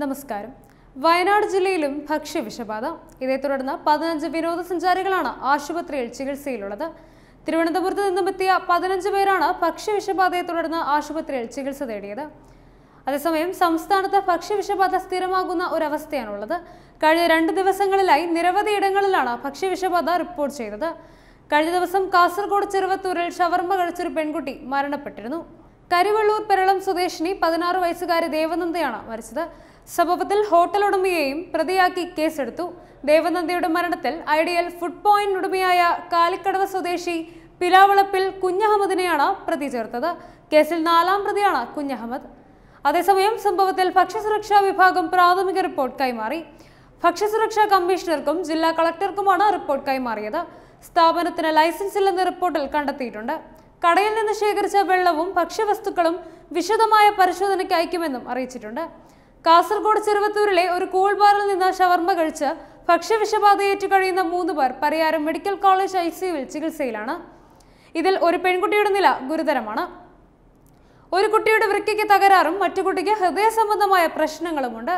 നമസ്കാരം വയനാട് ജില്ലയിലും ഭക്ഷ്യവിഷബാധ ഇതേ തുടർന്ന് പതിനഞ്ച് വിനോദസഞ്ചാരികളാണ് ആശുപത്രിയിൽ ചികിത്സയിലുള്ളത് തിരുവനന്തപുരത്ത് നിന്നും എത്തിയ പതിനഞ്ച് പേരാണ് വിഷബാധയെ തുടർന്ന് ആശുപത്രിയിൽ ചികിത്സ തേടിയത് അതേസമയം സംസ്ഥാനത്ത് ഭക്ഷ്യവിഷബാധ സ്ഥിരമാകുന്ന ഒരവസ്ഥയാണുള്ളത് കഴിഞ്ഞ രണ്ട് ദിവസങ്ങളിലായി നിരവധി ഇടങ്ങളിലാണ് ഭക്ഷ്യവിഷബാധ റിപ്പോർട്ട് ചെയ്തത് കഴിഞ്ഞ ദിവസം കാസർഗോഡ് ചെറുവത്തൂരിൽ ഷവർമ്മ കഴിച്ചൊരു പെൺകുട്ടി മരണപ്പെട്ടിരുന്നു കരിവള്ളൂർ പെരളം സ്വദേശിനി പതിനാറ് വയസ്സുകാരി ദേവനന്ദയാണ് മരിച്ചത് സംഭവത്തിൽ ഹോട്ടൽ ഉടമയെയും പ്രതിയാക്കി കേസെടുത്തു ദേവനന്ദിയുടെ മരണത്തിൽ ഐഡിയൽ ഫുഡ് പോയിന്റ് ഉടമയായ കാലിക്കടവ് സ്വദേശി പിലാവളപ്പിൽ കുഞ്ഞഹമ്മദിനെയാണ് പ്രതി ചേർത്തത് കേസിൽ നാലാം പ്രതിയാണ് കുഞ്ഞഹമ്മദ് അതേസമയം സംഭവത്തിൽ ഭക്ഷ്യസുരക്ഷാ വിഭാഗം പ്രാഥമിക റിപ്പോർട്ട് കൈമാറി ഭക്ഷ്യസുരക്ഷാ കമ്മീഷണർക്കും ജില്ലാ കളക്ടർക്കുമാണ് റിപ്പോർട്ട് കൈമാറിയത് സ്ഥാപനത്തിന് ലൈസൻസ് ഇല്ലെന്ന റിപ്പോർട്ടിൽ കണ്ടെത്തിയിട്ടുണ്ട് കടയിൽ നിന്ന് ശേഖരിച്ച വെള്ളവും ഭക്ഷ്യവസ്തുക്കളും വിശദമായ പരിശോധനയ്ക്ക് അയക്കുമെന്നും അറിയിച്ചിട്ടുണ്ട് കാസർഗോഡ് ചെറുവത്തൂരിലെ ഒരു കൂൾ ബാറിൽ നിന്ന് ഷവർമ്മ കഴിച്ച് ഏറ്റു കഴിയുന്ന മൂന്ന് പേർ പരിയാരം മെഡിക്കൽ കോളേജ് ഐ സിയുവിൽ ചികിത്സയിലാണ് ഇതിൽ ഒരു പെൺകുട്ടിയുടെ നില ഗുരുതരമാണ് ഒരു കുട്ടിയുടെ വൃക്കയ്ക്ക് തകരാറും മറ്റു കുട്ടിക്ക് ഹൃദയ സംബന്ധമായ പ്രശ്നങ്ങളുമുണ്ട്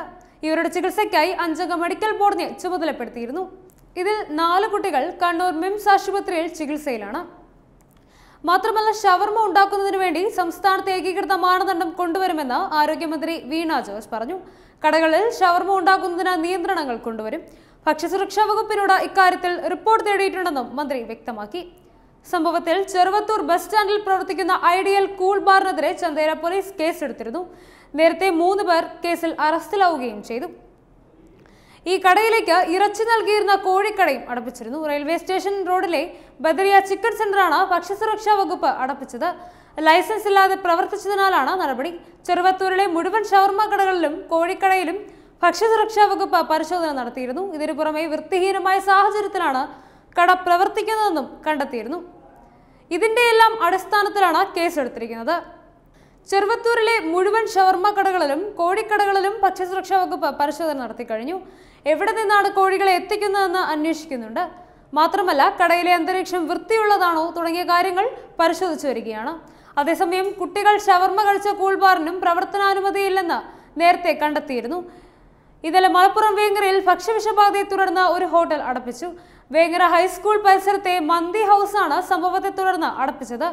ഇവരുടെ ചികിത്സയ്ക്കായി അഞ്ചംഗ മെഡിക്കൽ ബോർഡിനെ ചുമതലപ്പെടുത്തിയിരുന്നു ഇതിൽ നാല് കുട്ടികൾ കണ്ണൂർ മിംസ് ആശുപത്രിയിൽ ചികിത്സയിലാണ് മാത്രമല്ല ഷവർമ ഉണ്ടാക്കുന്നതിന് വേണ്ടി സംസ്ഥാനത്തെ ഏകീകൃത മാനദണ്ഡം കൊണ്ടുവരുമെന്ന് ആരോഗ്യമന്ത്രി വീണ ജോസ് പറഞ്ഞു കടകളിൽ ഷവർമ ഉണ്ടാക്കുന്നതിന് നിയന്ത്രണങ്ങൾ കൊണ്ടുവരും ഭക്ഷ്യസുരക്ഷാ വകുപ്പിനോട് ഇക്കാര്യത്തിൽ റിപ്പോർട്ട് തേടിയിട്ടുണ്ടെന്നും മന്ത്രി വ്യക്തമാക്കി സംഭവത്തിൽ ചെറുവത്തൂർ ബസ് സ്റ്റാൻഡിൽ പ്രവർത്തിക്കുന്ന ഐഡിയൽ കൂൾ ബാറിനെതിരെ ചന്തേര പോലീസ് കേസെടുത്തിരുന്നു നേരത്തെ മൂന്ന് പേർ കേസിൽ അറസ്റ്റിലാവുകയും ചെയ്തു ഈ കടയിലേക്ക് ഇറച്ചി നൽകിയിരുന്ന കോഴിക്കടയും അടപ്പിച്ചിരുന്നു റെയിൽവേ സ്റ്റേഷൻ റോഡിലെ ബദരിയ ചിക്കൻ സെന്ററാണ് ഭക്ഷ്യസുരക്ഷാ വകുപ്പ് അടപ്പിച്ചത് ലൈസൻസ് ഇല്ലാതെ പ്രവർത്തിച്ചതിനാലാണ് നടപടി ചെറുവത്തൂരിലെ മുഴുവൻ ഷവർമ കടകളിലും കോഴിക്കടയിലും ഭക്ഷ്യസുരക്ഷാ വകുപ്പ് പരിശോധന നടത്തിയിരുന്നു ഇതിനു പുറമെ വൃത്തിഹീനമായ സാഹചര്യത്തിലാണ് കട പ്രവർത്തിക്കുന്നതെന്നും കണ്ടെത്തിയിരുന്നു ഇതിൻ്റെയെല്ലാം അടിസ്ഥാനത്തിലാണ് കേസെടുത്തിരിക്കുന്നത് ചെറുവത്തൂരിലെ മുഴുവൻ ഷവർമ കടകളിലും കോഴിക്കടകളിലും ഭക്ഷ്യസുരക്ഷാ വകുപ്പ് പരിശോധന നടത്തിക്കഴിഞ്ഞു എവിടെ നിന്നാണ് കോഴികളെ എത്തിക്കുന്നതെന്ന് അന്വേഷിക്കുന്നുണ്ട് മാത്രമല്ല കടയിലെ അന്തരീക്ഷം വൃത്തിയുള്ളതാണോ തുടങ്ങിയ കാര്യങ്ങൾ പരിശോധിച്ചു വരികയാണ് അതേസമയം കുട്ടികൾ ഷവർമ്മ കഴിച്ച കൂൾബാറിനും പ്രവർത്തനാനുമതിയില്ലെന്ന് നേരത്തെ കണ്ടെത്തിയിരുന്നു ഇന്നലെ മലപ്പുറം വേങ്ങരയിൽ ഭക്ഷ്യവിഷബാധയെ തുടർന്ന് ഒരു ഹോട്ടൽ അടപ്പിച്ചു വേങ്ങര ഹൈസ്കൂൾ പരിസരത്തെ മന്തി ഹൗസാണ് സംഭവത്തെ തുടർന്ന് അടപ്പിച്ചത്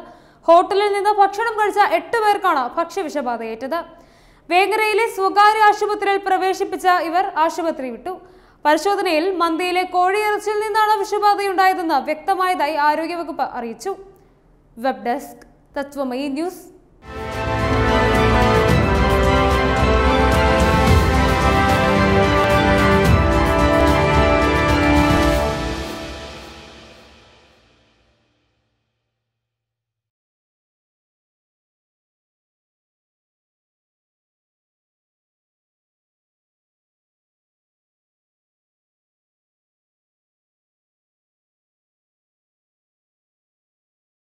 ഹോട്ടലിൽ നിന്ന് ഭക്ഷണം കഴിച്ച എട്ട് പേർക്കാണ് ഭക്ഷ്യവിഷബാധയേറ്റത് വേങ്ങരയിലെ സ്വകാര്യ ആശുപത്രിയിൽ പ്രവേശിപ്പിച്ച ഇവർ ആശുപത്രി വിട്ടു പരിശോധനയിൽ മന്തിയിലെ കോഴിയിറച്ചിയിൽ നിന്നാണ് വിഷബാധയുണ്ടായതെന്ന് വ്യക്തമായതായി ആരോഗ്യവകുപ്പ് അറിയിച്ചു വെബ് ഡെസ്ക് തത്വമയി ന്യൂസ്